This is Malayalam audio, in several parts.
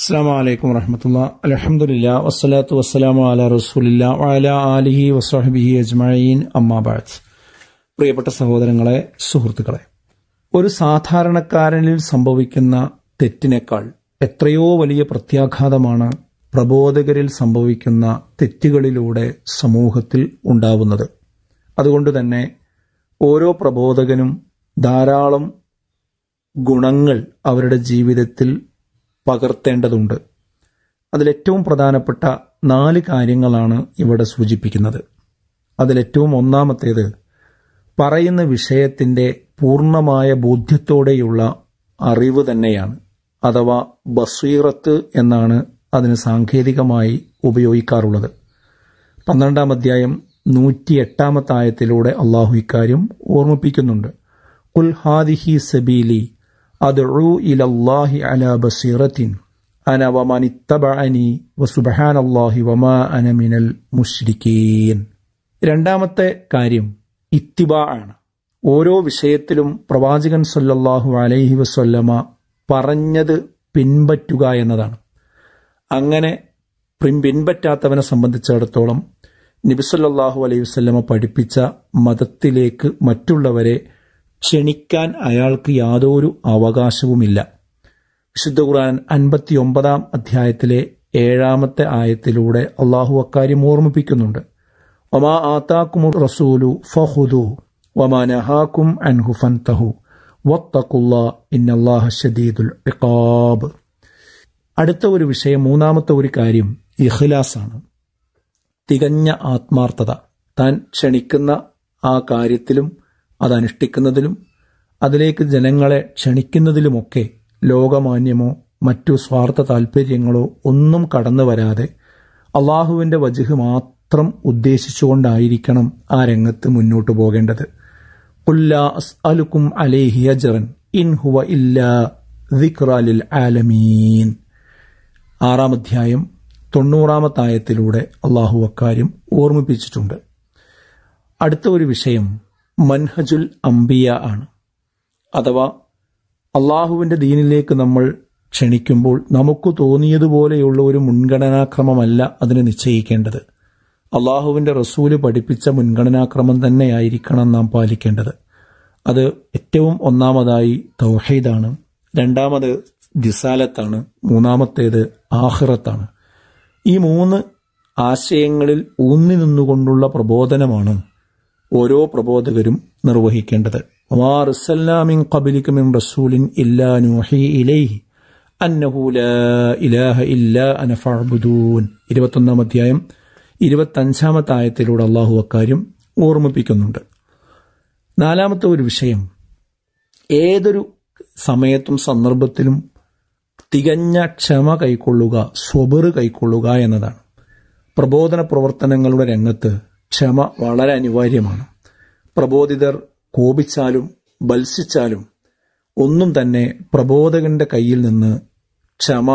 അസ്സാം വലൈക്കും വറഹമത്തുള്ള അലഹമുല്ല വസ്സലാത്തു വസ്സലാമു അല റസൂലില്ല വഅല ആലിഹി വസ്ഹബിഹി അജ്മീൻ അമ്മാബാദ് പ്രിയപ്പെട്ട സഹോദരങ്ങളെ സുഹൃത്തുക്കളെ ഒരു സാധാരണക്കാരനിൽ സംഭവിക്കുന്ന തെറ്റിനേക്കാൾ എത്രയോ വലിയ പ്രത്യാഘാതമാണ് പ്രബോധകരിൽ സംഭവിക്കുന്ന തെറ്റുകളിലൂടെ സമൂഹത്തിൽ ഉണ്ടാവുന്നത് അതുകൊണ്ട് തന്നെ ഓരോ പ്രബോധകനും ധാരാളം ഗുണങ്ങൾ അവരുടെ ജീവിതത്തിൽ പകർത്തേണ്ടതുണ്ട് അതിലേറ്റവും പ്രധാനപ്പെട്ട നാല് കാര്യങ്ങളാണ് ഇവിടെ സൂചിപ്പിക്കുന്നത് അതിലേറ്റവും ഒന്നാമത്തേത് പറയുന്ന വിഷയത്തിൻ്റെ പൂർണ്ണമായ ബോധ്യത്തോടെയുള്ള അറിവ് തന്നെയാണ് അഥവാ ബസീറത്ത് എന്നാണ് അതിന് സാങ്കേതികമായി ഉപയോഗിക്കാറുള്ളത് പന്ത്രണ്ടാം അധ്യായം നൂറ്റി എട്ടാമത്തായത്തിലൂടെ അള്ളാഹു ഇക്കാര്യം ഓർമ്മിപ്പിക്കുന്നുണ്ട് കുൽഹാദിഹി ഹാദിഹി സബീലി രണ്ടാമത്തെ കാര്യം ഇത്തിബ ആണ് ഓരോ വിഷയത്തിലും പ്രവാചകൻ സല്ലല്ലാഹു അലൈഹി വസ്ല്ലമ പറഞ്ഞത് പിൻപറ്റുക എന്നതാണ് അങ്ങനെ പിൻപറ്റാത്തവനെ സംബന്ധിച്ചിടത്തോളം നബിസല്ലാഹു അലൈഹി വസ്ല്ലമ പഠിപ്പിച്ച മതത്തിലേക്ക് മറ്റുള്ളവരെ ക്ഷണിക്കാൻ അയാൾക്ക് യാതൊരു അവകാശവുമില്ല വിശുദ്ധ ഖുർആൻ അൻപത്തി ഒമ്പതാം അധ്യായത്തിലെ ഏഴാമത്തെ ആയത്തിലൂടെ അള്ളാഹു അക്കാര്യം ഓർമ്മിപ്പിക്കുന്നുണ്ട് ഒമാ ആത്താക്കും റസൂലു ഫഹുദു ഒമാനഹാക്കും അൻഹു ഫൻതഹു ഷദീദുൽ ഇഖാബ് അടുത്ത ഒരു വിഷയം മൂന്നാമത്തെ ഒരു കാര്യം ഇഖ്ലാസാണ് തികഞ്ഞ ആത്മാർത്ഥത താൻ ക്ഷണിക്കുന്ന ആ കാര്യത്തിലും അതനുഷ്ഠിക്കുന്നതിലും അതിലേക്ക് ജനങ്ങളെ ക്ഷണിക്കുന്നതിലുമൊക്കെ ലോകമാന്യമോ മറ്റു സ്വാർത്ഥ താൽപ്പര്യങ്ങളോ ഒന്നും കടന്നു വരാതെ അള്ളാഹുവിൻ്റെ വജുഹ് മാത്രം ഉദ്ദേശിച്ചുകൊണ്ടായിരിക്കണം ആ രംഗത്ത് മുന്നോട്ടു പോകേണ്ടത് ഇൻ ഹുവ ആലമീൻ ആറാം അധ്യായം തൊണ്ണൂറാമത്തായത്തിലൂടെ അള്ളാഹു അക്കാര്യം ഓർമ്മിപ്പിച്ചിട്ടുണ്ട് അടുത്ത ഒരു വിഷയം മൻഹജുൽ അംബിയ ആണ് അഥവാ അള്ളാഹുവിൻ്റെ ദീനിലേക്ക് നമ്മൾ ക്ഷണിക്കുമ്പോൾ നമുക്ക് തോന്നിയതുപോലെയുള്ള ഒരു മുൻഗണനാക്രമമല്ല അതിന് നിശ്ചയിക്കേണ്ടത് അള്ളാഹുവിൻ്റെ റസൂല് പഠിപ്പിച്ച മുൻഗണനാക്രമം തന്നെയായിരിക്കണം നാം പാലിക്കേണ്ടത് അത് ഏറ്റവും ഒന്നാമതായി തൗഹീദാണ് രണ്ടാമത് ദിസാലത്താണ് മൂന്നാമത്തേത് ആഹ്റത്താണ് ഈ മൂന്ന് ആശയങ്ങളിൽ ഊന്നി നിന്നുകൊണ്ടുള്ള പ്രബോധനമാണ് ഓരോ പ്രബോധകരും നിർവഹിക്കേണ്ടത് മിൻ റസൂലിൻ ഇല്ലാ നൂഹി ഇലൈഹി അന്നഹു ലാ ഇലാഹ അന അധ്യായം ഇരുപത്തഞ്ചാമത്തെ ആയത്തിലൂടെ അള്ളാഹു അക്കാര്യം ഓർമ്മിപ്പിക്കുന്നുണ്ട് നാലാമത്തെ ഒരു വിഷയം ഏതൊരു സമയത്തും സന്ദർഭത്തിലും തികഞ്ഞ ക്ഷമ കൈക്കൊള്ളുക സ്വബറ് കൈക്കൊള്ളുക എന്നതാണ് പ്രബോധന പ്രവർത്തനങ്ങളുടെ രംഗത്ത് ക്ഷമ വളരെ അനിവാര്യമാണ് പ്രബോധിതർ കോപിച്ചാലും ബത്സിച്ചാലും ഒന്നും തന്നെ പ്രബോധകന്റെ കയ്യിൽ നിന്ന് ക്ഷമ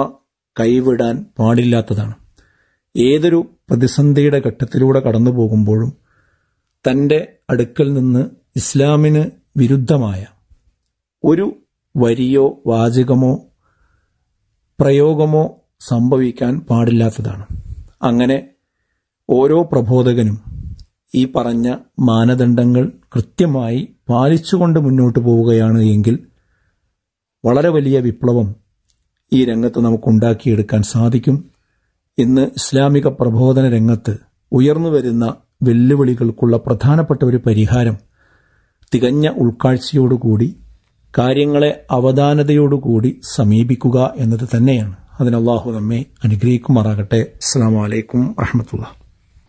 കൈവിടാൻ പാടില്ലാത്തതാണ് ഏതൊരു പ്രതിസന്ധിയുടെ ഘട്ടത്തിലൂടെ കടന്നു പോകുമ്പോഴും തന്റെ അടുക്കൽ നിന്ന് ഇസ്ലാമിന് വിരുദ്ധമായ ഒരു വരിയോ വാചകമോ പ്രയോഗമോ സംഭവിക്കാൻ പാടില്ലാത്തതാണ് അങ്ങനെ ഓരോ പ്രബോധകനും ഈ പറഞ്ഞ മാനദണ്ഡങ്ങൾ കൃത്യമായി പാലിച്ചുകൊണ്ട് മുന്നോട്ട് പോവുകയാണ് എങ്കിൽ വളരെ വലിയ വിപ്ലവം ഈ രംഗത്ത് ഉണ്ടാക്കിയെടുക്കാൻ സാധിക്കും ഇന്ന് ഇസ്ലാമിക പ്രബോധന രംഗത്ത് ഉയർന്നു വരുന്ന വെല്ലുവിളികൾക്കുള്ള പ്രധാനപ്പെട്ട ഒരു പരിഹാരം തികഞ്ഞ ഉൾക്കാഴ്ചയോടുകൂടി കാര്യങ്ങളെ അവധാനതയോടുകൂടി സമീപിക്കുക എന്നത് തന്നെയാണ് അതിന് നമ്മെ അനുഗ്രഹിക്കുമാറാകട്ടെ അസ്സാം വലൈക്കും വാഹമത്തുള്ള